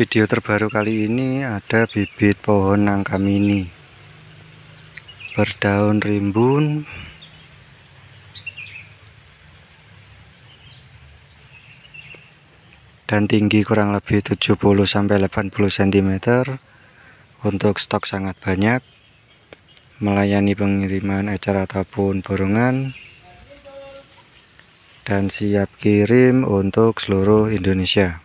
video terbaru kali ini ada bibit pohon nangka mini berdaun rimbun dan tinggi kurang lebih 70-80 cm untuk stok sangat banyak melayani pengiriman ecer ataupun borongan dan siap kirim untuk seluruh Indonesia